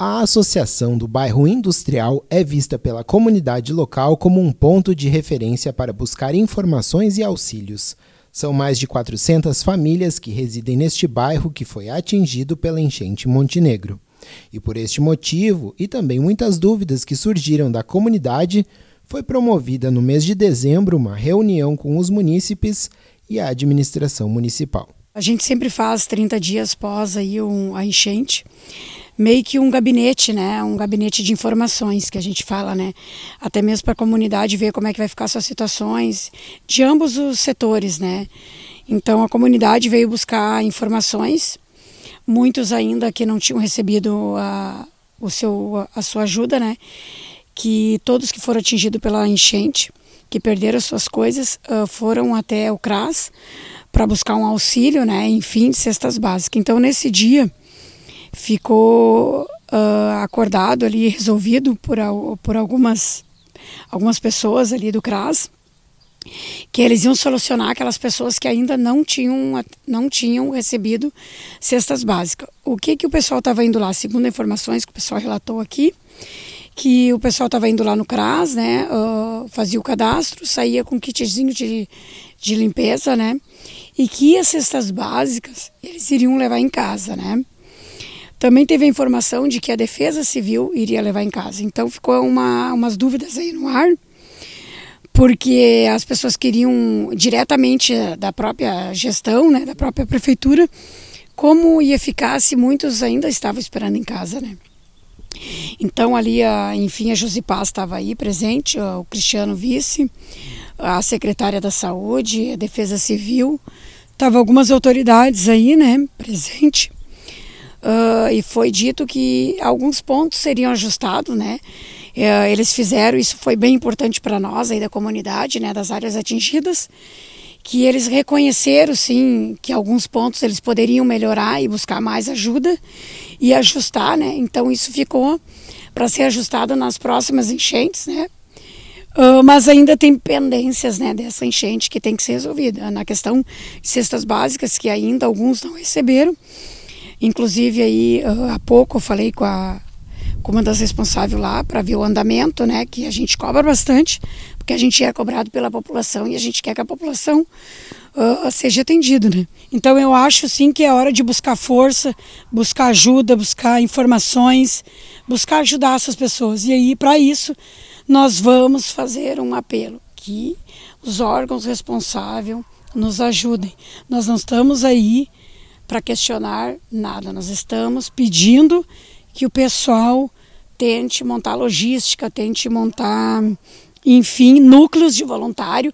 A associação do bairro industrial é vista pela comunidade local como um ponto de referência para buscar informações e auxílios. São mais de 400 famílias que residem neste bairro que foi atingido pela enchente Montenegro. E por este motivo, e também muitas dúvidas que surgiram da comunidade, foi promovida no mês de dezembro uma reunião com os munícipes e a administração municipal. A gente sempre faz 30 dias após aí um, a enchente meio que um gabinete, né? Um gabinete de informações que a gente fala, né? Até mesmo para a comunidade ver como é que vai ficar suas situações de ambos os setores, né? Então a comunidade veio buscar informações, muitos ainda que não tinham recebido a, o seu, a sua ajuda, né? Que todos que foram atingidos pela enchente, que perderam suas coisas, ah, foram até o CRAS para buscar um auxílio, né? Enfim, de cestas básicas. Então nesse dia ficou uh, acordado ali, resolvido por, por algumas, algumas pessoas ali do CRAS, que eles iam solucionar aquelas pessoas que ainda não tinham, não tinham recebido cestas básicas. O que, que o pessoal estava indo lá? Segundo informações que o pessoal relatou aqui, que o pessoal estava indo lá no CRAS, né, uh, fazia o cadastro, saía com kitzinho de, de limpeza, né, e que as cestas básicas eles iriam levar em casa, né. Também teve a informação de que a Defesa Civil iria levar em casa. Então ficou uma, umas dúvidas aí no ar, porque as pessoas queriam diretamente eh, da própria gestão, né, da própria prefeitura, como ia ficar se muitos ainda estavam esperando em casa, né? Então ali, a, enfim, a Josipá estava aí presente, o Cristiano Vice, a secretária da Saúde, a Defesa Civil, tava algumas autoridades aí, né, presente uh, e foi dito que alguns pontos seriam ajustados, né? Uh, eles fizeram, isso foi bem importante para nós aí da comunidade, né, das áreas atingidas, que eles reconheceram sim que alguns pontos eles poderiam melhorar e buscar mais ajuda e ajustar, né? Então isso ficou para ser ajustado nas próximas enchentes, né? Uh, mas ainda tem pendências né, dessa enchente que tem que ser resolvida. Na questão de cestas básicas, que ainda alguns não receberam, Inclusive aí ah, há pouco eu falei com a com uma das responsáveis lá para ver o andamento, né? Que a gente cobra bastante, porque a gente é cobrado pela população e a gente quer que a população uh, seja atendida, né? Então eu acho sim que é hora de buscar força, buscar ajuda, buscar informações, buscar ajudar essas pessoas. E aí para isso nós vamos fazer um apelo que os órgãos responsáveis nos ajudem. Nós não estamos aí para questionar nada. Nós estamos pedindo que o pessoal tente montar logística, tente montar, enfim, núcleos de voluntário